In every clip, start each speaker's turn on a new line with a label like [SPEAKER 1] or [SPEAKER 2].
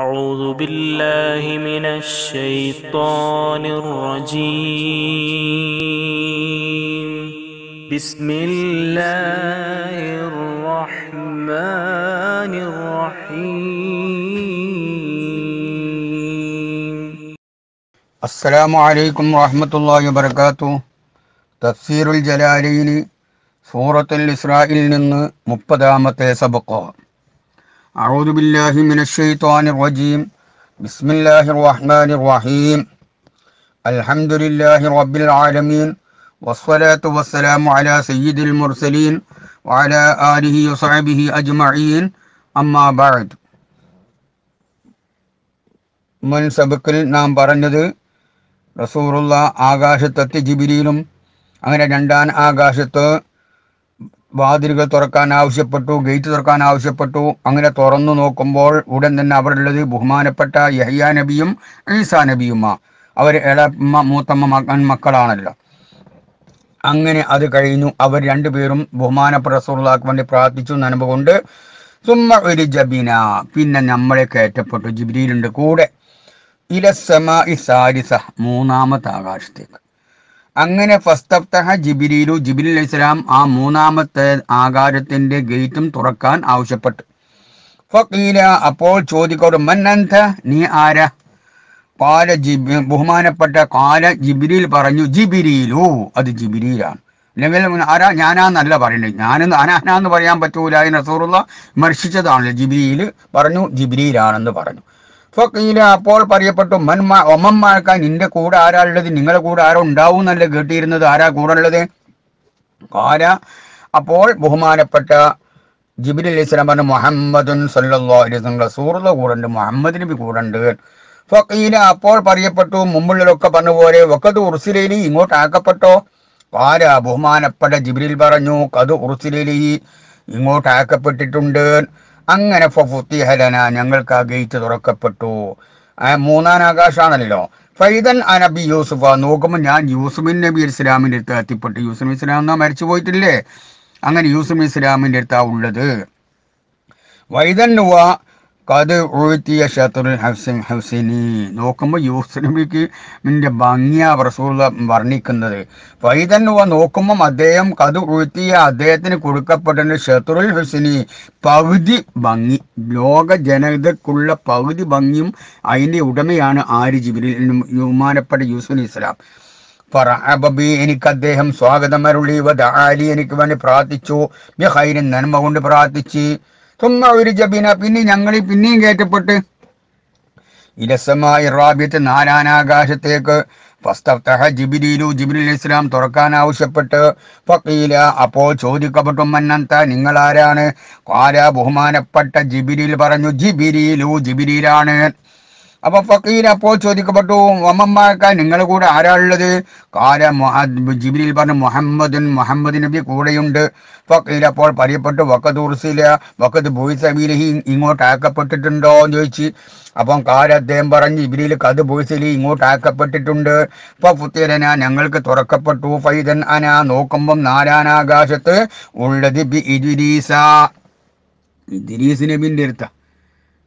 [SPEAKER 1] أعوذ بالله من الشيطان الرجيم بسم الله الرحمن الرحيم السلام عليكم ورحمة الله وبركاته تفسير الجلالين സൂറത്തുൽ ഇസ്രായിൽ നിന്ന് മുപ്പതാമത്തെ സബക്ക أعوذ بالله من الشيطان الرجيم بسم الله الرحمن الرحيم الحمد لله رب العالمين والصلاة والسلام على سيد المرسلين وعلى آله وصحبه أجمعين أما بعد من سبق സബക്കിൽ നാം رسول الله آغاشت ജിബിരിയിലും അങ്ങനെ جندان آغاشت വാതിലുകൾ തുറക്കാൻ ആവശ്യപ്പെട്ടു ഗേറ്റ് തുറക്കാൻ ആവശ്യപ്പെട്ടു അങ്ങനെ തുറന്നു നോക്കുമ്പോൾ ഉടൻ തന്നെ അവിടെ ഉള്ളത് ബഹുമാനപ്പെട്ട യഹ്യാ നബിയും ഈസാ നബിയുമാ അവർ ഇളമ്മ മൂത്തമ്മ മകൻ മക്കളാണല്ലോ അങ്ങനെ അത് കഴിഞ്ഞു അവർ രണ്ടുപേരും ബഹുമാനപ്പെട്ട റസൂള്ളാക്ക് വേണ്ടി പ്രാർത്ഥിച്ചു നനവ് കൊണ്ട് സുമ്മ ഒരു ജബിന പിന്നെ നമ്മളെ കയറ്റപ്പെട്ടു ജിബിരിയിലുണ്ട് കൂടെ ഇലസമ ഇസാരിസ മൂന്നാമത്തെ ആകാശത്തേക്ക് അങ്ങനെ ഫസ്തഫ്തഹ ജിബിരിയിലു ജിബിരി അലൈഹി സ്വലാം ആ മൂന്നാമത്തെ ആകാരത്തിന്റെ ഗേറ്റും തുറക്കാൻ ആവശ്യപ്പെട്ടു ഫീല അപ്പോൾ ചോദിക്കോട് മന്നന്ത നീ ആര പാല ജിബി ബഹുമാനപ്പെട്ട കാല ജിബിരിയിൽ പറഞ്ഞു ജിബിരിയിലു അത് ജിബിരിയിലാണ് അല്ലെങ്കിൽ ആരാ ഞാനാന്നല്ല പറയണ്ടേ ഞാനെന്ന് അനാനാന്ന് പറയാൻ പറ്റൂല റസൂറുള്ള മർഷിച്ചതാണല്ലോ ജിബിരിയിൽ പറഞ്ഞു ജിബിരിയിലാണെന്ന് പറഞ്ഞു ഫക്കീല അപ്പോൾ പറയപ്പെട്ടു മന്മാ ഒമന്മാർക്കാ നിന്റെ കൂടെ ആരാ ഉള്ളത് നിങ്ങളെ കൂടെ ആരോ ഉണ്ടാവും എന്നല്ലേ കേട്ടിരുന്നത് ആരാ കൂടെ ഉള്ളത് ആരാ അപ്പോൾ ബഹുമാനപ്പെട്ട ജിബിലി അലൈഹി സ്വലാം പറഞ്ഞു മുഹമ്മദുൻ സല്ലാ അലൈഹി റസൂറിന്റെ കൂടെ ഉണ്ട് മുഹമ്മദ് നബി കൂടെ ഉണ്ട് അപ്പോൾ പറയപ്പെട്ടു മുമ്പുള്ളവരൊക്കെ പറഞ്ഞ പോലെ ഒക്കത് ഉർസിലേലി ഇങ്ങോട്ട് ആക്കപ്പെട്ടോ ആരാ ബഹുമാനപ്പെട്ട ജിബിലിൽ പറഞ്ഞു കത് ഉർസിലേലി ഇങ്ങോട്ട് ആക്കപ്പെട്ടിട്ടുണ്ട് അങ്ങനെ ഫുത്തിഹലന ഞങ്ങൾക്ക് ആ ഗേറ്റ് തുറക്കപ്പെട്ടു മൂന്നാം ആകാശാണല്ലോ ഫൈദൻ അനബി യൂസുഫ നോക്കുമ്പോൾ ഞാൻ യൂസുഫിൻ നബി ഇസ്ലാമിൻ്റെ അടുത്ത് എത്തിപ്പെട്ടു യൂസുഫ് ഇസ്ലാം എന്നാ മരിച്ചു പോയിട്ടില്ലേ അങ്ങനെ യൂസുഫ് ഇസ്ലാമിൻ്റെ അടുത്താ ഉള്ളത് വൈദൻ വ കത് ഒഴുത്തിയ ഷത്തുൽ ഹഫ്സിൻ നോക്കുമ്പോൾ യൂസുഫ് നിന്റെ ഭംഗിയ റസൂല വർണ്ണിക്കുന്നത് പൈതൻ നോക്കുമ്പം അദ്ദേഹം കത് ഉഴുത്തിയ അദ്ദേഹത്തിന് കൊടുക്കപ്പെട്ട ഷത്തുൽ ഹഫ്സിനി പകുതി ഭംഗി ലോക ജനതക്കുള്ള പകുതി ഭംഗിയും അതിൻ്റെ ഉടമയാണ് ആര് ജിബിരിൽ ബഹുമാനപ്പെട്ട യൂസുൽ ഇസ്ലാം പറബി എനിക്ക് അദ്ദേഹം സ്വാഗതം അരുളി വദാലി എനിക്ക് വേണ്ടി പ്രാർത്ഥിച്ചു ബിഹൈരൻ നന്മ കൊണ്ട് പ്രാർത്ഥിച്ച് തുമ്മ ഒരു ജബീന പിന്നെ ഞങ്ങൾ പിന്നെയും കയറ്റപ്പെട്ട് ഇരസമായി റാബിത്ത് നാരാനാകാശത്തേക്ക് ഫസ്തഫ്തഹ ജിബിരിലു ജിബിരിൽ ഇസ്ലാം തുറക്കാൻ ആവശ്യപ്പെട്ട് ഫക്കീല അപ്പോൾ ചോദിക്കപ്പെട്ടു മന്നന്ത നിങ്ങൾ ആരാണ് കാല ബഹുമാനപ്പെട്ട ജിബിരിൽ പറഞ്ഞു ജിബിരിലു ജിബിരിയിലാണ് അപ്പൊ ഫക്കീർ അപ്പോൾ ചോദിക്കപ്പെട്ടു ഒമ്മമാക്കാൻ നിങ്ങളുടെ കൂടെ ആരാ ഉള്ളത് കാല ജിബിലിൽ പറഞ്ഞു മുഹമ്മദുൻ മുഹമ്മദ് നബി കൂടെയുണ്ട് ഫക്കീർ അപ്പോൾ പറയപ്പെട്ടു വക്കത്ത് ഉർസില വക്കത്ത് ബോയ് സബീലഹി ഇങ്ങോട്ട് അയക്കപ്പെട്ടിട്ടുണ്ടോ എന്ന് ചോദിച്ചു അപ്പം കാല അദ്ദേഹം പറഞ്ഞു ഇബിലിൽ കത് ബോയ്സലി ഇങ്ങോട്ട് അയക്കപ്പെട്ടിട്ടുണ്ട് ഇപ്പൊ പുത്തിരന ഞങ്ങൾക്ക് തുറക്കപ്പെട്ടു ഫൈതൻ അന നോക്കുമ്പം നാലാനാകാശത്ത് ഉള്ളത് ഇദ്രീസ ഇദ്രീസ് നബിൻ്റെ അടുത്താണ്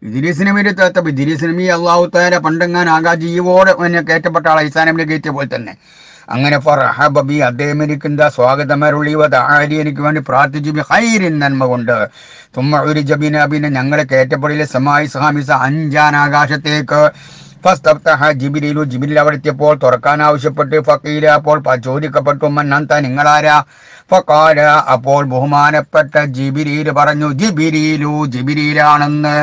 [SPEAKER 1] ഇദ്രീസ് നബിയുടെ തത്തപ്പ് ഇദ്രീസ് നബി അള്ളാഹു താര പണ്ടെങ്ങാൻ ആകാ ജീവോടെ എന്നെ കയറ്റപ്പെട്ട ആളെ ഈസാ കയറ്റിയ പോലെ തന്നെ അങ്ങനെ ഫറഹബി അദ്ദേഹം സ്വാഗതം സ്വാഗതമരുളിവത് ആരി എനിക്ക് വേണ്ടി പ്രാർത്ഥിച്ചു ബി ഹൈരിൻ നന്മ കൊണ്ട് തുമ്മ ഒരു ജബിന പിന്നെ ഞങ്ങളെ കയറ്റപ്പെടിലെ സമായി സഹാമിസ അഞ്ചാൻ ആകാശത്തേക്ക് ഫസ്തഫ്തഹ ജിബിരിലു ജിബിരിൽ അവിടെത്തിയപ്പോൾ തുറക്കാൻ ആവശ്യപ്പെട്ട് ഫക്കീല അപ്പോൾ ചോദിക്കപ്പെട്ടു മന്നന്ത നിങ്ങളാരാ ഫക്കാര അപ്പോൾ ബഹുമാനപ്പെട്ട ജിബിരിയിൽ പറഞ്ഞു ജിബിരിയിലു ജിബിരിയിലാണെന്ന്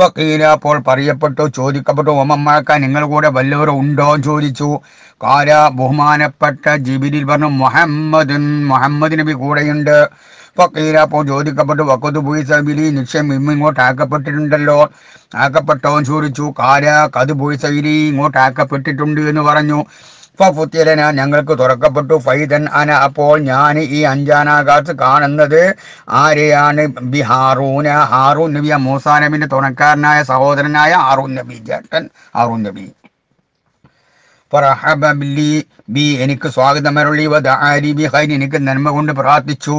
[SPEAKER 1] ഫക്കീല അപ്പോൾ പറയപ്പെട്ടു ചോദിക്കപ്പെട്ടു ഒമമ്മാക്കാൻ നിങ്ങൾ കൂടെ വല്ലവരും ഉണ്ടോ ചോദിച്ചു കാര ബഹുമാനപ്പെട്ട ജിബിരിൽ പറഞ്ഞു മുഹമ്മദ് മുഹമ്മദ് നബി കൂടെയുണ്ട് ഫക്കീല അപ്പോൾ ചോദിക്കപ്പെട്ടു വക്കത്ത് പോയി സബിലി നിശ്ചയം ഇമ്മ ഇങ്ങോട്ട് ആക്കപ്പെട്ടിട്ടുണ്ടല്ലോ ആക്കപ്പെട്ടോ ചോദിച്ചു കാര കത് പോയി സൈലി ഇങ്ങോട്ട് ആക്കപ്പെട്ടിട്ടുണ്ട് എന്ന് പറഞ്ഞു ഫുത്തിരന ഞങ്ങൾക്ക് തുറക്കപ്പെട്ടു ഫൈതൻ അന അപ്പോൾ ഞാൻ ഈ അഞ്ചാനാകാശ് കാണുന്നത് ആരെയാണ് ബി ഹാറൂന ഹാറൂൻ നബി മൂസാനബിന്റെ തുണക്കാരനായ സഹോദരനായ ഹാറൂൻ നബി ജേട്ടൻ ഹാറൂൻ നബി ബി എനിക്ക് സ്വാഗതമരുളി വദാരി ബി ഹൈൻ എനിക്ക് നന്മ കൊണ്ട് പ്രാർത്ഥിച്ചു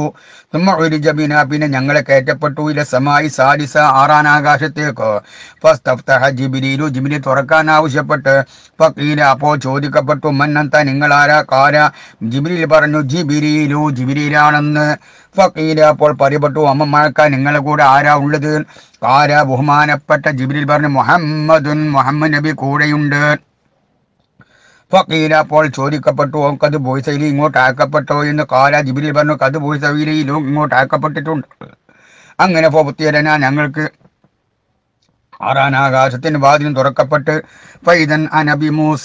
[SPEAKER 1] തുമ്മ ഒരു ജബിന പിന്നെ ഞങ്ങളെ കയറ്റപ്പെട്ടു ഇല സമായി സാലിസ ആറാൻ ആകാശത്തേക്ക് ഫസ്തഫ്തഹ ജിബിനി തുറക്കാൻ ആവശ്യപ്പെട്ട് ഫീല അപ്പോ ചോദിക്കപ്പെട്ടു മന്നന്ത നിങ്ങൾ ആരാ കാര ജിബിലിൽ പറഞ്ഞു ജിബിരിയിലു ജിബിരിയിലാണെന്ന് ഫീല അപ്പോൾ അമ്മ അമ്മമാക്ക നിങ്ങളെ കൂടെ ആരാ ഉള്ളത് കാര ബഹുമാനപ്പെട്ട ജിബിലിൽ പറഞ്ഞു മുഹമ്മദുൻ മുഹമ്മദ് നബി കൂടെയുണ്ട് ഫക്കീലപ്പോൾ ചോദിക്കപ്പെട്ടു ഓങ്കത് ബോയ്സൈലി ഇങ്ങോട്ട് അയക്കപ്പെട്ടോ എന്ന് കാല ജിബിലി പറഞ്ഞു കത് ബോയ്സയിലും ഇങ്ങോട്ട് അയക്കപ്പെട്ടിട്ടുണ്ട് അങ്ങനെ ഫോപത്തിയരന ഞങ്ങൾക്ക് ആറാൻ ആകാശത്തിന് വാതിലും തുറക്കപ്പെട്ട് ഫൈതൻ അനബി മൂസ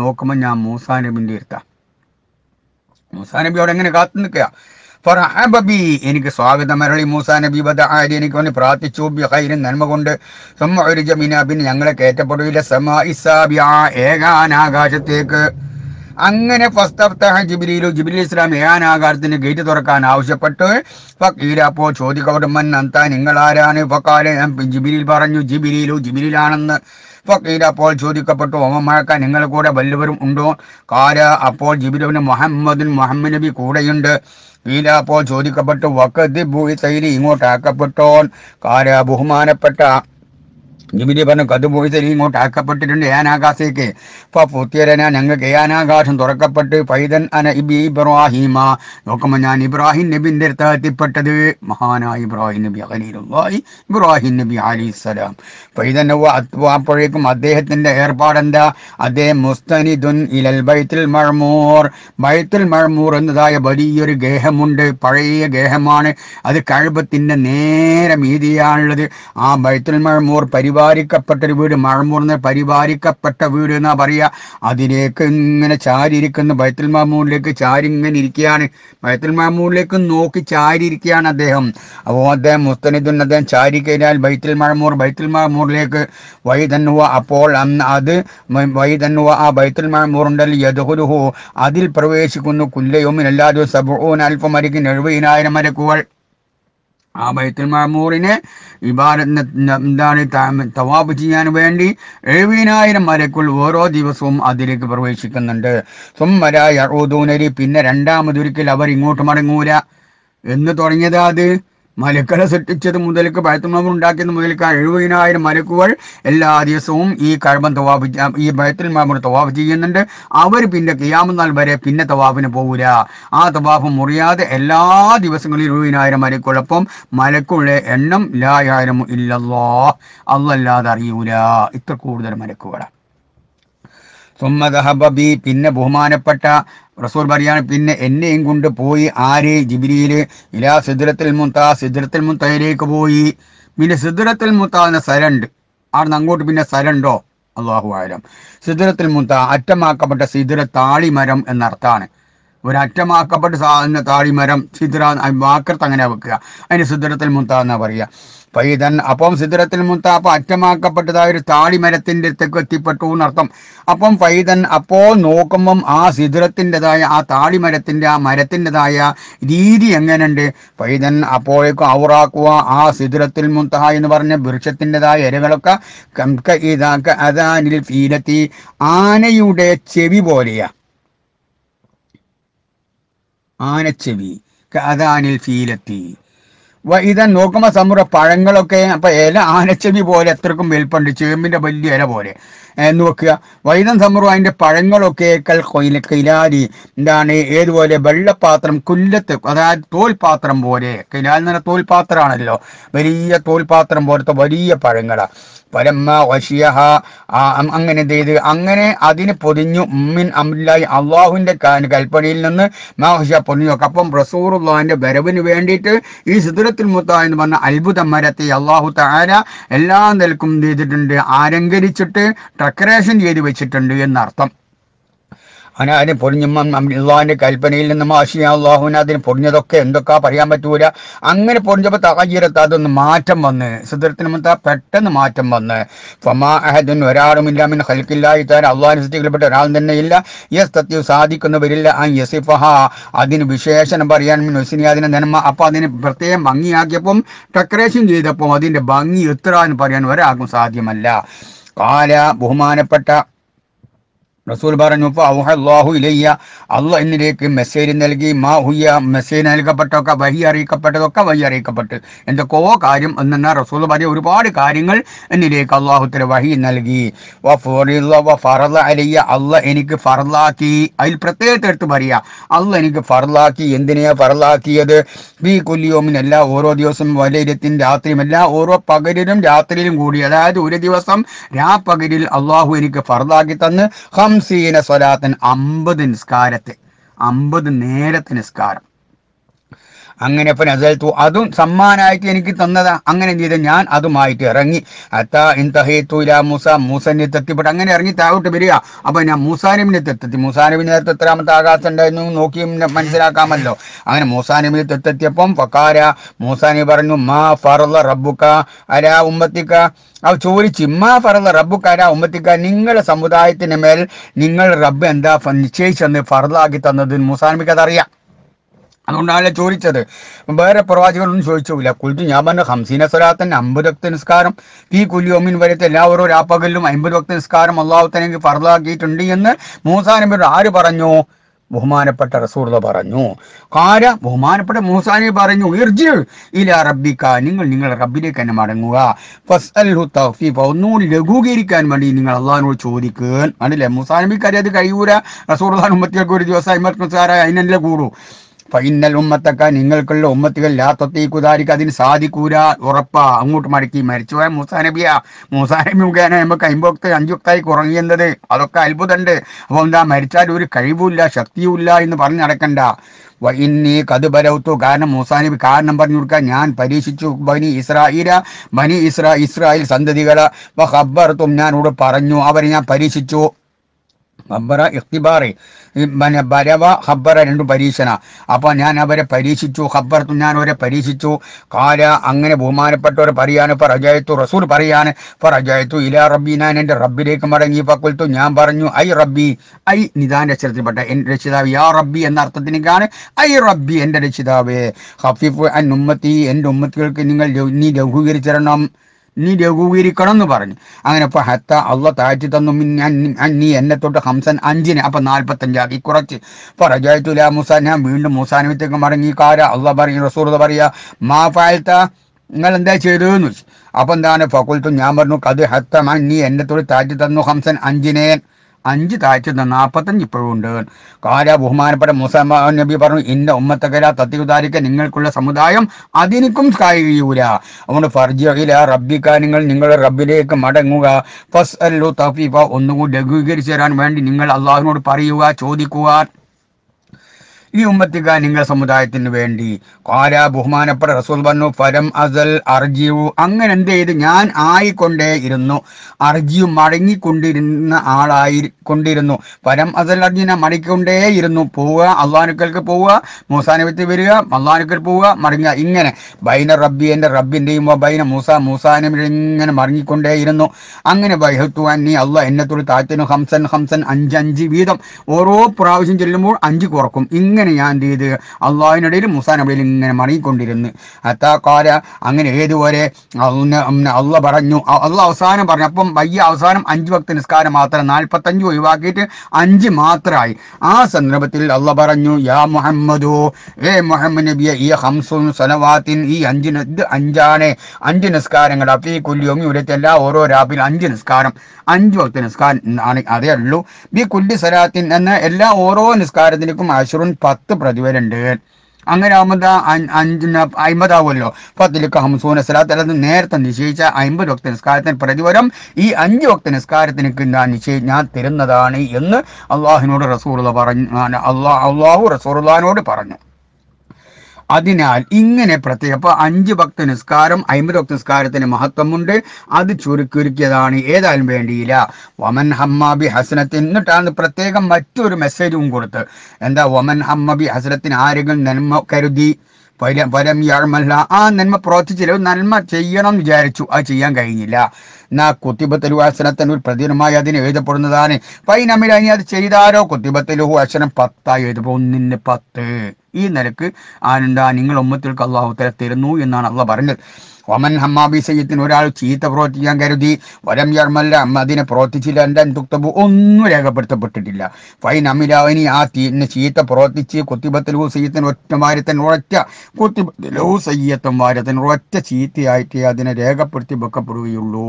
[SPEAKER 1] നോക്കുമ്പോൾ ഞാൻ മൂസാ നബിൻ്റെ ഇരുത്താം മൂസാ അവിടെ എങ്ങനെ കാത്തു നിൽക്കുക ഫറഹബബി എനിക്ക് സ്വാഗതം അരളി മൂസ നബി ബദാരി എനിക്ക് അവന് പ്രാർത്ഥിച്ചു ബിഹൈരും നന്മ കൊണ്ട് ഒരു ജമീന പിന്നെ ഞങ്ങളെ കയറ്റപ്പെടുകയില്ല സമ ഏകാനാകാശത്തേക്ക് അങ്ങനെ ഫസ്തഫ്തഹ ജിബിലിയിലു ജിബിലി ഇസ്ലാം ഏകാനാകാരത്തിന് ഗേറ്റ് തുറക്കാൻ ആവശ്യപ്പെട്ട് ഫക്കീല അപ്പോൾ ചോദിക്കവടുമൻ അന്ത നിങ്ങൾ ആരാണ് ഫക്കാലെ ജിബിലിൽ പറഞ്ഞു ജിബിലിയിലു ജിബിലിലാണെന്ന് ഫക്കീല അപ്പോൾ ചോദിക്കപ്പെട്ടു ഓമമാക്ക നിങ്ങൾ കൂടെ വല്ലവരും ഉണ്ടോ കാല അപ്പോൾ ജിബിരവിന് മുഹമ്മദിൻ മുഹമ്മദ് നബി കൂടെയുണ്ട് വീല അപ്പോൾ ചോദിക്കപ്പെട്ടു വക്കതി ബുഹി തൈരി ഇങ്ങോട്ടാക്കപ്പെട്ടോൻ കാല ബഹുമാനപ്പെട്ട ജുബിലി പറഞ്ഞു കതുപോയി തരി ഇങ്ങോട്ട് ആക്കപ്പെട്ടിട്ടുണ്ട് ഏനാകാശേക്ക് ഇപ്പോൾ പുത്തിയരന ഞങ്ങൾക്ക് ഏനാകാശം തുറക്കപ്പെട്ട് പൈതൻ അന ഇബി ഇബ്രാഹിമ നോക്കുമ്പോൾ ഞാൻ ഇബ്രാഹിം നബിൻ്റെ അടുത്ത് എത്തിപ്പെട്ടത് മഹാനായ ഇബ്രാഹിം നബി അലീലുള്ളാഹി ഇബ്രാഹിം നബി അലിസ്സലാം പൈതൻ അപ്പോഴേക്കും അദ്ദേഹത്തിൻ്റെ ഏർപ്പാടെന്താ അദ്ദേഹം മുസ്തനിദുൻ ഇലൽ ബൈത്തുൽ മഴമൂർ ബൈത്തുൽ മഴമൂർ എന്നതായ വലിയൊരു ഗേഹമുണ്ട് പഴയ ഗേഹമാണ് അത് കഴുപത്തിൻ്റെ നേരെ ഈതിയാണുള്ളത് ആ ബൈത്തുൽ മഴമൂർ പരി പരിപാലിക്കപ്പെട്ട ഒരു വീട് മഴമൂർന്ന് പരിപാലിക്കപ്പെട്ട വീട് എന്നാ പറയുക അതിലേക്ക് ഇങ്ങനെ ചാരിയിരിക്കുന്ന ബൈത്തുൽ മാമൂണിലേക്ക് ചാരി ഇങ്ങനെ ഇരിക്കുകയാണ് ബൈത്തുൽ മാമൂണിലേക്ക് നോക്കി ചാരിയിരിക്കുകയാണ് അദ്ദേഹം അപ്പോൾ അദ്ദേഹം മുസ്തനിദുൻ അദ്ദേഹം ചാരി കഴിഞ്ഞാൽ ബൈത്തുൽ മഴമൂർ ബൈത്തുൽ മാമൂറിലേക്ക് വൈതന്നുവ അപ്പോൾ അപ്പോൾ അത് വൈതന്നുവ ആ ബൈത്തുൽ മഴമൂറുണ്ടല്ലോ യദുഹുരുഹു അതിൽ പ്രവേശിക്കുന്നു കുല്ലയോമിന് എല്ലാ ദിവസവും സബൂൻ അൽഫമരിക്കും എഴുപതിനായിരം മരക്കുകൾ ആ ബൈത്തുൽ മാമൂറിനെ ഇബാരത്ത് തവാബ് ചെയ്യാൻ വേണ്ടി എഴുപതിനായിരം മലക്കുൾ ഓരോ ദിവസവും അതിലേക്ക് പ്രവേശിക്കുന്നുണ്ട് സുമ്മര ഓതൂനരി പിന്നെ രണ്ടാമതൊരിക്കൽ അവർ ഇങ്ങോട്ട് മടങ്ങൂല എന്ന് തുടങ്ങിയതാ അത് മലക്കളെ സൃഷ്ടിച്ചത് മുതൽക്ക് ബൈത്തുൽമാമൂർ ഉണ്ടാക്കിയത് മുതൽക്ക് എഴുപതിനായിരം മലക്കുകൾ എല്ലാ ദിവസവും ഈ കഴമ്പം തവാഫ് ഈ ബൈത്തുൽമാമൂർ തവാഫ് ചെയ്യുന്നുണ്ട് അവർ പിന്നെ കിയാമനാൾ വരെ പിന്നെ തവാഫിന് പോകൂല ആ തവാഫ് മുറിയാതെ എല്ലാ ദിവസങ്ങളിലും എഴുപതിനായിരം മലക്കുകളൊപ്പം മലക്കുകളുടെ എണ്ണം ലായായിരം ഇല്ലല്ലോ അല്ലല്ലാതെ അറിയൂല ഇത്ര കൂടുതൽ മലക്കുകളാണ് സുമ്മദഹബി പിന്നെ ബഹുമാനപ്പെട്ട റസൂർ പറയാണ് പിന്നെ എന്നെയും കൊണ്ട് പോയി ആര് ജിബിരിയിൽ ഇലാ സിദ്രത്തിൽ മുത്ത സിദ്രത്തിൽ മുത്തയിലേക്ക് പോയി പിന്നെ സിദ്രത്തിൽ മുത്ത എന്ന സരണ്ട് അവിടെ അങ്ങോട്ട് പിന്നെ സരണ്ടോ അള്ളാഹു ആയാലും സിദ്രത്തിൽ മുത്ത അറ്റമാക്കപ്പെട്ട സിദ്ര താളിമരം എന്നർത്ഥാണ് ഒരറ്റമാക്കപ്പെട്ട സാധന താടിമരം സിദ്ര വാക്കർത്ത് അങ്ങനെ വെക്കുക അതിന് സിദ്ധരത്തിൽ മുത്ത എന്നാ പറയുക പൈതൻ അപ്പം സിദ്ധരത്തിൽ മുത്ത അപ്പൊ അറ്റമാക്കപ്പെട്ടതായ ഒരു താളിമരത്തിന്റെ അടുത്തേക്ക് എത്തിപ്പെട്ടു എന്നർത്ഥം അപ്പം പൈതൻ അപ്പോൾ നോക്കുമ്പം ആ സിദ്ധരത്തിൻ്റെതായ ആ താടിമരത്തിൻ്റെ ആ മരത്തിൻ്റെതായ രീതി എങ്ങനെയുണ്ട് പൈതൻ അപ്പോഴേക്കും ഔറാക്കുക ആ സിദ്ധരത്തിൽ മുത്ത എന്ന് പറഞ്ഞ വൃക്ഷത്തിൻ്റെതായ ഇരകളൊക്കെ അതാനിൽ ഫീലത്തി ആനയുടെ ചെവി പോലെയാണ് ആനച്ചെവി കഥാനിൽ ഫീലെത്തി ഇതാ നോക്കുമ്പോൾ സമുറ പഴങ്ങളൊക്കെ അപ്പം ഇല ആനച്ചെവി പോലെ അത്രക്കും വലുപ്പുണ്ട് ചേമ്പിൻ്റെ വലിയ ഇല പോലെ എന്ന് വെക്കുക വൈദൻ സമുറ അതിൻ്റെ പഴങ്ങളൊക്കെ കൽ കിലാരി എന്താണ് ഏതുപോലെ വെള്ളപ്പാത്രം കുല്ലത്ത് അതായത് തോൽപാത്രം പോലെ കിലാൽ എന്ന് പറഞ്ഞാൽ തോൽപാത്രമാണല്ലോ വലിയ തോൽപാത്രം പോലത്തെ വലിയ പഴങ്ങളാണ് പരമ്മ വശിയഹ അങ്ങനെ ചെയ്ത് അങ്ങനെ അതിന് പൊതിഞ്ഞു ഉമ്മിൻ അമില്ലായി അള്ളാഹുവിൻ്റെ കൽപ്പനയിൽ നിന്ന് മാഹുഷ പൊതിഞ്ഞു നോക്കുക അപ്പം റസൂറുള്ളാഹിൻ്റെ വരവിന് വേണ്ടിയിട്ട് ഈ സിദുരത്തിൽ മുത്ത എന്ന് പറഞ്ഞ അത്ഭുത മരത്തെ അള്ളാഹു താര എല്ലാ നിലക്കും ചെയ്തിട്ടുണ്ട് ആരങ്കരിച്ചിട്ട് ഡെക്കറേഷൻ ചെയ്ത് വെച്ചിട്ടുണ്ട് എന്നർത്ഥം അനാദിന് പൊടിഞ്ഞുമ്പം അള്ളാഹിന്റെ കൽപ്പനയിൽ നിന്നും മാഷിയാ അള്ളാഹുവിന് അതിന് പൊടിഞ്ഞതൊക്കെ എന്തൊക്കെ പറയാൻ പറ്റൂല അങ്ങനെ പൊടിഞ്ഞപ്പോൾ തകജീരത്ത് അതൊന്ന് മാറ്റം വന്ന് സുദരത്തിന് മുത്ത പെട്ടെന്ന് മാറ്റം വന്ന് ഫമാ അഹദുൻ ഒരാളും ഇല്ല മിൻ ഖൽഖില്ലാഹി താൻ അള്ളാഹിന് സൃഷ്ടിക്കപ്പെട്ട ഒരാൾ തന്നെ ഇല്ല യസ് തത്യു സാധിക്കുന്നവരില്ല ആ യസിഫഹ അതിന് വിശേഷണം പറയാൻ മിൻ ഹുസിനി അതിനെ നന്മ അപ്പോൾ അതിനെ പ്രത്യേകം ഭംഗിയാക്കിയപ്പം ഡെക്കറേഷൻ ചെയ്തപ്പോൾ അതിൻ്റെ ഭംഗി എത്ര എന്ന് പറയാൻ ഒരാൾക്കും സാധ്യമല്ല കാല ബഹുമാനപ്പെട്ട റസൂൽ പറഞ്ഞു അള്ളാഹു ഇലയ്യ അള്ളാഹ് എന്നിലേക്ക് മെസ്സേജ് നൽകി മാ ഹുയ്യ മെസ്സേജ് നൽകപ്പെട്ടതൊക്കെ വഹി അറിയിക്കപ്പെട്ടതൊക്കെ വഹി അറിയിക്കപ്പെട്ടു എന്തൊക്കെയോ കാര്യം എന്നാ റസൂൽ പറഞ്ഞ ഒരുപാട് കാര്യങ്ങൾ എന്നിലേക്ക് അള്ളാഹുത്തിന് വഹി നൽകി അലയ്യ അള്ള എനിക്ക് ഫറലാക്കി അതിൽ പ്രത്യേകത്തെ എടുത്ത് പറയുക അള്ള എനിക്ക് ഫറലാക്കി എന്തിനെയാ ഫറലാക്കിയത് ബി കൊല്ലിയോമിന് എല്ലാ ഓരോ ദിവസം വലയിരത്തിൻ രാത്രിയും എല്ലാ ഓരോ പകലിലും രാത്രിയിലും കൂടി അതായത് ഒരു ദിവസം രാ പകലിൽ അള്ളാഹു എനിക്ക് ഫറലാക്കി തന്ന് ഹം ഹംസീന സ്വലാത്തൻ അമ്പത് നിസ്കാരത്തെ അമ്പത് നേരത്തെ നിസ്കാരം അങ്ങനെ ഫനസൽത്തു അതും സമ്മാനായിട്ട് എനിക്ക് തന്നതാ അങ്ങനെ എന്ത് ചെയ്ത ഞാൻ അതുമായിട്ട് ഇറങ്ങി അത്താ ഇൻതഹീത്തു ഇലാ മൂസ മൂസന്റെ തെത്തിപ്പെട്ട് അങ്ങനെ ഇറങ്ങി താഴോട്ട് വരിക അപ്പൊ ഞാൻ മൂസാനബിനെ തെത്തെത്തി മൂസാനബിന് നേരത്തെ എത്രാമത്തെ ആകാശം ഉണ്ടായിരുന്നു നോക്കി മനസ്സിലാക്കാമല്ലോ അങ്ങനെ മൂസാനബിനെ തെത്തെത്തിയപ്പം ഫക്കാര മൂസാനബി പറഞ്ഞു മാ ഫറുള്ള റബ്ബുക്ക അരാ ഉമ്മത്തിക്ക അവ ചോദിച്ച് മാ ഫറുള്ള റബ്ബുക്കാര ഉമ്മത്തിക്ക നിങ്ങളുടെ സമുദായത്തിന് മേൽ നിങ്ങൾ റബ്ബ് എന്താ നിശ്ചയിച്ചെന്ന് ഫറലാക്കി തന്നത് മൂസാനബിക്ക് അതറിയാം അതുകൊണ്ടാണ് ചോദിച്ചത് വേറെ പ്രവാചകനൊന്നും ചോദിച്ചില്ല കുൽത്തു ഞാൻ പറഞ്ഞ ഹംസീന സ്വലാത്തൻ അമ്പത് വക്ത നിസ്കാരം ഈ കുലിയോമിൻ വരത്തെ എല്ലാ ഓരോ രാപ്പകലിലും അമ്പത് വക്ത നിസ്കാരം അള്ളാഹുത്തനെങ്കിൽ ഫറലാക്കിയിട്ടുണ്ട് എന്ന് മൂസാനബി ആര് പറഞ്ഞു ബഹുമാനപ്പെട്ട റസൂർദ പറഞ്ഞു കാര ബഹുമാനപ്പെട്ട മൂസാനി പറഞ്ഞു ഇർജി ഇല റബ്ബിക്ക നിങ്ങൾ നിങ്ങൾ റബ്ബിലേക്ക് തന്നെ മടങ്ങുക ഒന്നുകൂടി ലഘൂകരിക്കാൻ വേണ്ടി നിങ്ങൾ അള്ളഹാനോട് ചോദിക്കുക അല്ലേ മൂസാനബിക്ക് അറിയാതെ കഴിയൂര റസൂർ ഉമ്മത്തിയൊക്കെ ഒരു ദിവസം അയ്മക്കാരായ അതിനല്ലേ കൂടും ഫൈനൽ ഉമ്മത്തക്ക നിങ്ങൾക്കുള്ള ഉമ്മത്തുകൾ ലാത്തത്തേക്കു കുതാരിക്ക് അതിന് സാധിക്കൂല ഉറപ്പാ അങ്ങോട്ട് മടക്കി മരിച്ചുപോയ മൂസാ നബിയാ മൂസാ നബി മുഖേന നമുക്ക് അമ്പോക്ത് അഞ്ചുക്തായി കുറങ്ങിയെന്നത് അതൊക്കെ അത്ഭുതമുണ്ട് അപ്പോൾ എന്താ മരിച്ചാൽ ഒരു കഴിവുമില്ല ശക്തിയുമില്ല എന്ന് പറഞ്ഞ് നടക്കണ്ട വൈന്നീ കഥുപരവത്തു കാരണം കാരണം മൂസാനബി കാരണം പറഞ്ഞു കൊടുക്കാൻ ഞാൻ പരീക്ഷിച്ചു ബനി ഇസ്രായില ബനി ഇസ്രാ ഇസ്രായേൽ സന്തതികളെ ഹബ്ബർത്തും ഞാനോട് പറഞ്ഞു അവരെ ഞാൻ പരീക്ഷിച്ചു ഹബ്ബറ ഇഖ്തിബാറി പിന്നെ ബരവ ഹബ്ബറ രണ്ടും പരീക്ഷണ അപ്പോൾ ഞാൻ അവരെ പരീക്ഷിച്ചു ഹബ്ബർ ഞാൻ അവരെ പരീക്ഷിച്ചു കാല അങ്ങനെ ബഹുമാനപ്പെട്ടവർ പറയാൻ ഇപ്പോൾ റജായത്തു റസൂൽ പറയാൻ ഇപ്പോൾ റജായത്തു ഇല റബ്ബി ഞാൻ എൻ്റെ റബ്ബിലേക്ക് മടങ്ങി പക്കുൽത്തു ഞാൻ പറഞ്ഞു ഐ റബ്ബി ഐ നിദാൻ രക്ഷിതപ്പെട്ട എൻ്റെ രക്ഷിതാവ് യാ റബ്ബി എന്ന അർത്ഥത്തിനേക്കാണ് ഐ റബ്ബി എൻ്റെ രക്ഷിതാവേ ഹഫീഫ് അൻ ഉമ്മത്തി എൻ്റെ ഉമ്മത്തികൾക്ക് നിങ്ങൾ നീ ലഘൂകരിച്ചിരണം നീ ലഘൂകരിക്കണം എന്ന് പറഞ്ഞു അങ്ങനെ അപ്പൊ ഹത്ത അള്ള താഴ്ത്തി തന്നു നീ എന്നെ തൊട്ട് ഹംസൻ അഞ്ചിന് അപ്പം നാൽപ്പത്തഞ്ചാക്കി കുറച്ച് പറജായത്തുല മുസാൻ ഞാൻ വീണ്ടും മുസാനിത്തേക്ക് മടങ്ങി കാര അള്ള പറയും റസൂർത പറയാ മാ ഫാൽത്ത നിങ്ങൾ എന്താ ചെയ്തു അപ്പൊ എന്താണ് ഫക്കുൽത്തും ഞാൻ പറഞ്ഞു കത് ഹത്തമാൻ നീ എന്നെ തൊട്ട് താഴ്ത്തി തന്നു ഹംസൻ അഞ്ചിനേൻ അഞ്ച് താഴ്ച നാൽപ്പത്തഞ്ച് ഇപ്പോഴും ഉണ്ട് കാര ബഹുമാനപ്പെട്ട മുസമാ നബി പറഞ്ഞു ഇന്ന ഉമ്മത്തകര തത്തിയുദാരിക്ക നിങ്ങൾക്കുള്ള സമുദായം അതിനിക്കും കഴിയൂല അതുകൊണ്ട് ഫർജിയില റബ്ബിക്ക നിങ്ങൾ നിങ്ങളുടെ റബ്ബിലേക്ക് മടങ്ങുക ഫസ് അല്ലു തഫീഫ ഒന്നുകൂടി ലഘൂകരിച്ചു തരാൻ വേണ്ടി നിങ്ങൾ അള്ളാഹുവിനോട് പറയുക ചോദിക്കുക ഈ ഉമ്മത്തിക്ക നിങ്ങൾ സമുദായത്തിന് വേണ്ടി കാര ബഹുമാനപ്പെട്ട റസൂൽ പറഞ്ഞു ഫരം അസൽ അർജിയു അങ്ങനെ എന്ത് ചെയ്ത് ഞാൻ ആയിക്കൊണ്ടേ ഇരുന്നു അർജിയു മടങ്ങിക്കൊണ്ടിരുന്ന ആളായി കൊണ്ടിരുന്നു ഫരം അസൽ അർജിനെ മടങ്ങിക്കൊണ്ടേ ഇരുന്നു പോവുക അള്ളാഹുക്കൽക്ക് പോവുക മൂസാനബിത്ത് വരിക അള്ളാഹുക്കൽ പോവുക മടങ്ങുക ഇങ്ങനെ ബൈന റബ്ബി എൻ്റെ റബ്ബിൻ്റെയും ബൈന മൂസ മൂസാനബി ഇങ്ങനെ മടങ്ങിക്കൊണ്ടേ ഇരുന്നു അങ്ങനെ ബൈഹത്തു അന്നി അള്ളാഹ് എന്നെ തൊഴിൽ താറ്റനു ഹംസൻ ഹംസൻ അഞ്ച് അഞ്ച് വീതം ഓരോ പ്രാവശ്യം ചെല്ലുമ്പോൾ അഞ്ച് കുറക്കും ഇങ്ങനെ ഇങ്ങനെ ഞാൻ എന്ത് ചെയ്ത് അള്ളാഹിനിടയിൽ മുസാൻ അബിയിൽ ഇങ്ങനെ മടങ്ങിക്കൊണ്ടിരുന്ന് അത്താക്കാല അങ്ങനെ ഏതുവരെ അള്ള പറഞ്ഞു അള്ള അവസാനം പറഞ്ഞു അപ്പം വയ്യ അവസാനം അഞ്ച് ഭക്ത നിസ്കാരം മാത്രം നാൽപ്പത്തഞ്ച് ഒഴിവാക്കിയിട്ട് അഞ്ച് മാത്രമായി ആ സന്ദർഭത്തിൽ അള്ള പറഞ്ഞു യാ മുഹമ്മദോ ഏ മുഹമ്മദ് നബിയ ഈ ഹംസു സലവാത്തിൻ ഈ അഞ്ച് ഇത് അഞ്ചാണ് അഞ്ച് നിസ്കാരങ്ങൾ അഫീ കൊല്ലിയോമി ഉരത്തെല്ല ഓരോ രാപ്പിൽ അഞ്ച് നിസ്കാരം അഞ്ച് ഭക്ത നിസ്കാരം ആണ് അതേ ഉള്ളൂ ബി കുല്ലി സലാത്തിൻ എന്ന എല്ലാ ഓരോ നിസ്കാരത്തിനും അശുറുൻ പത്ത് പ്രതിവരുണ്ട് അങ്ങനെ ആകുമ്പോൾ അഞ്ചിന് അമ്പതാവുമല്ലോ പത്തിലേക്ക് ഹംസൂന സലാത്തലത്ത് നേരത്തെ നിശ്ചയിച്ച അമ്പത് വക്ത നിസ്കാരത്തിന് പ്രതിവരം ഈ അഞ്ച് വക്ത നിസ്കാരത്തിന് ഞാൻ നിശ്ചയിച്ച് ഞാൻ തരുന്നതാണ് എന്ന് അള്ളാഹിനോട് റസൂർ പറഞ്ഞു അള്ളാഹു റസൂർ പറഞ്ഞു അതിനാൽ ഇങ്ങനെ പ്രത്യേകം അപ്പൊ അഞ്ച് ഭക്ത നിസ്കാരം അമ്പത് ഭക്ത നിസ്കാരത്തിന് മഹത്വമുണ്ട് അത് ചുരുക്കുരുക്കിയതാണ് ഏതായാലും വേണ്ടിയില്ല വമൻ ഹമ്മാബി ഹസനത്തിൻ എന്നിട്ടാണ് പ്രത്യേകം മറ്റൊരു മെസ്സേജും കൊടുത്ത് എന്താ വമൻ ഹമ്മബി ഹസനത്തിന് ആരെങ്കിലും നന്മ കരുതി പരം യർമല്ല ആ നന്മ പ്രവർത്തിച്ചില്ല നന്മ ചെയ്യണം എന്ന് വിചാരിച്ചു അത് ചെയ്യാൻ കഴിഞ്ഞില്ല എന്നാ കുത്തിബത്തലു അസനത്തിന് ഒരു പ്രതിദിനമായി അതിന് എഴുതപ്പെടുന്നതാണ് പൈനമിൽ അതിനെ അത് ചെയ്താരോ കുത്തിബത്തലു അസനം പത്തായി എഴുതുമ്പോൾ ഒന്നിന് പത്ത് ഈ നിലക്ക് ആനന്ദ നിങ്ങൾ ഒമ്മത്തിൽക്ക് കള്ളാഹുത്തര തരുന്നു എന്നാണ് അള്ള പറഞ്ഞത് ഒമൻ ഹമ്മാബി സയ്യത്തിന് ഒരാൾ ചീത്ത പ്രവർത്തിക്കാൻ കരുതി വരം യർമല്ല അമ്മ അതിനെ പ്രവർത്തിച്ചില്ല എൻ്റെ തുക്തബു ഒന്നും രേഖപ്പെടുത്തപ്പെട്ടിട്ടില്ല ഫൈൻ അമിലാവിനി ആ തീനെ ചീത്ത പ്രവർത്തിച്ച് കുത്തിബത്തലു സയ്യത്തിന് ഒറ്റ വാരത്തൻ ഉറച്ച കുത്തിബത്തലു സയ്യത്തും വാരത്തിന് ഉറച്ച ചീത്തയായിട്ടേ അതിനെ രേഖപ്പെടുത്തി വെക്കപ്പെടുകയുള്ളൂ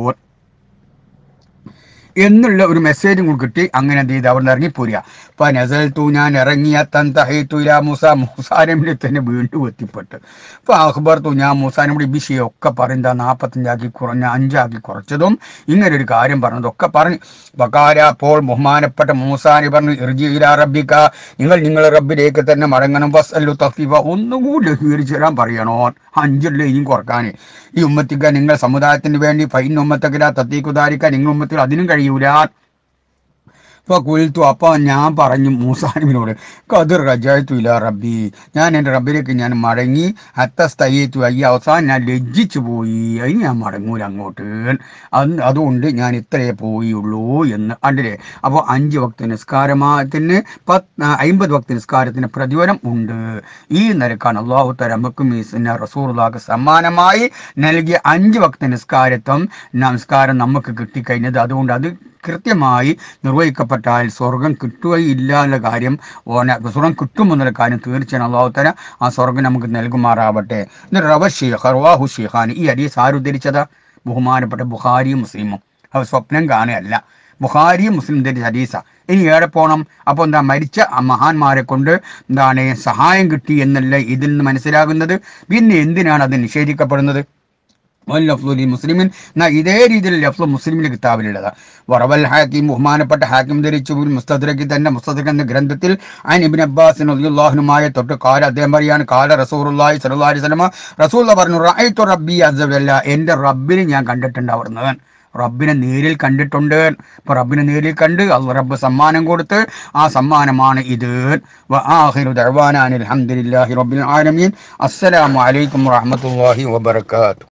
[SPEAKER 1] എന്നുള്ള ഒരു മെസ്സേജും കൂടി കിട്ടി അങ്ങനെ എന്ത് ചെയ്ത് അവിടെ ഇറങ്ങിപ്പോരുക ഇപ്പം നസൽ ഞാൻ ഇറങ്ങിയ തൻ തഹൈ മൂസ മൂസാനബിനെ തന്നെ വീണ്ടും എത്തിപ്പെട്ട് അപ്പൊ അഹ്ബർ തൂ ഞാൻ മൂസാനബിയുടെ ബിഷയെ ഒക്കെ പറയുന്ന നാൽപ്പത്തഞ്ചാക്കി കുറഞ്ഞ അഞ്ചാക്കി കുറച്ചതും ഇങ്ങനെ ഒരു കാര്യം ഒക്കെ പറഞ്ഞു ബക്കാര പോൾ ബഹുമാനപ്പെട്ട മൂസാനി പറഞ്ഞു ഇർജിയില റബ്ബിക്ക നിങ്ങൾ നിങ്ങളെ റബ്ബിലേക്ക് തന്നെ മടങ്ങണം വസല്ലു തഫീഫ കൂടി ലഘൂകരിച്ചു തരാൻ പറയണോ അഞ്ചുള്ള ഇനിയും കുറക്കാൻ ഈ ഉമ്മത്തിക്ക നിങ്ങൾ സമുദായത്തിന് വേണ്ടി ഫൈൻ ഉമ്മത്തക്കില തത്തീക്കുതാരിക്ക നിങ്ങൾ ഉമ്മത്തിൽ അതിനും കഴിയും يولاد ഫുൽത്തു അപ്പ ഞാൻ പറഞ്ഞു മൂസാനബിനോട് കതിർ റജായത്തു ഇല്ല റബ്ബി ഞാൻ എൻ്റെ റബ്ബിലേക്ക് ഞാൻ മടങ്ങി അത്തസ്തയ്യത്തു അയ്യ അവസാനം ഞാൻ ലജ്ജിച്ചു പോയി അത് ഞാൻ മടങ്ങൂല അങ്ങോട്ട് അതുകൊണ്ട് ഞാൻ ഇത്രയേ പോയുള്ളൂ എന്ന് അണ്ടില്ലേ അപ്പോൾ അഞ്ച് ഭക്ത നിസ്കാരത്തിന് പത്ത് അമ്പത് ഭക്ത നിസ്കാരത്തിന് പ്രതിഫലം ഉണ്ട് ഈ നിരക്കാണ് അള്ളാഹു തരമക്കും ഈ റസൂർലാക്ക് സമ്മാനമായി നൽകിയ അഞ്ച് ഭക്ത നിസ്കാരത്വം നമസ്കാരം നമുക്ക് കിട്ടിക്കഴിഞ്ഞത് അതുകൊണ്ട് അത് കൃത്യമായി നിർവഹിക്കപ്പെട്ടാൽ സ്വർഗം കിട്ടുകയില്ല എന്ന കാര്യം ഓന സ്വർഗം കിട്ടുമെന്നുള്ള കാര്യം തീർച്ചയാണ് അള്ളാഹുത്തന ആ സ്വർഗം നമുക്ക് നൽകുമാറാവട്ടെ എന്നിട്ട് റവ ഷീഖ് റവാഹു ഷീഖാൻ ഈ അരീസ് ആരുദ്ധരിച്ചത് ബഹുമാനപ്പെട്ട ബുഹാരിയും മുസ്ലിമും അവ സ്വപ്നം കാണുകയല്ല ബുഹാരിയും മുസ്ലിം അരീസ ഇനി ഏടെ പോകണം അപ്പോൾ എന്താ മരിച്ച ആ മഹാന്മാരെ കൊണ്ട് എന്താണ് സഹായം കിട്ടി എന്നല്ല ഇതിൽ നിന്ന് മനസ്സിലാകുന്നത് പിന്നെ എന്തിനാണ് അത് നിഷേധിക്കപ്പെടുന്നത് വല്ലഫ്ലുലി മുസ്ലിമിൻ എന്നാൽ ഇതേ രീതിയിൽ ലഫ്ലു മുസ്ലിമിൻ്റെ കിതാബിലുള്ളത് വറവൽ ഹാക്കിം ബഹുമാനപ്പെട്ട ഹാക്കിം ധരിച്ചു മുസ്തദ്രക്ക് തന്റെ മുസ്തദ്രക്ക് എന്ന ഗ്രന്ഥത്തിൽ അൻ ഇബിൻ അബ്ബാസിൻ അള്ളാഹുനുമായ തൊട്ട് കാല അദ്ദേഹം പറയാണ് കാല റസൂറുല്ലാഹി സലഹി സ്വലമ റസൂള്ള പറഞ്ഞു റായിത്തു റബ്ബി അസല്ല എൻ്റെ റബ്ബിനെ ഞാൻ കണ്ടിട്ടുണ്ട് അവിടുന്ന് റബ്ബിനെ നേരിൽ കണ്ടിട്ടുണ്ട് ഇപ്പൊ റബ്ബിനെ നേരിൽ കണ്ട് അള്ള റബ്ബ് സമ്മാനം കൊടുത്ത് ആ സമ്മാനമാണ് ഇത് അലഹമുല്ലാഹി റബ്ബിൻ ആലമീൻ അസ്സലാമലൈക്കും വാഹമത്തല്ലാഹി വാത്തു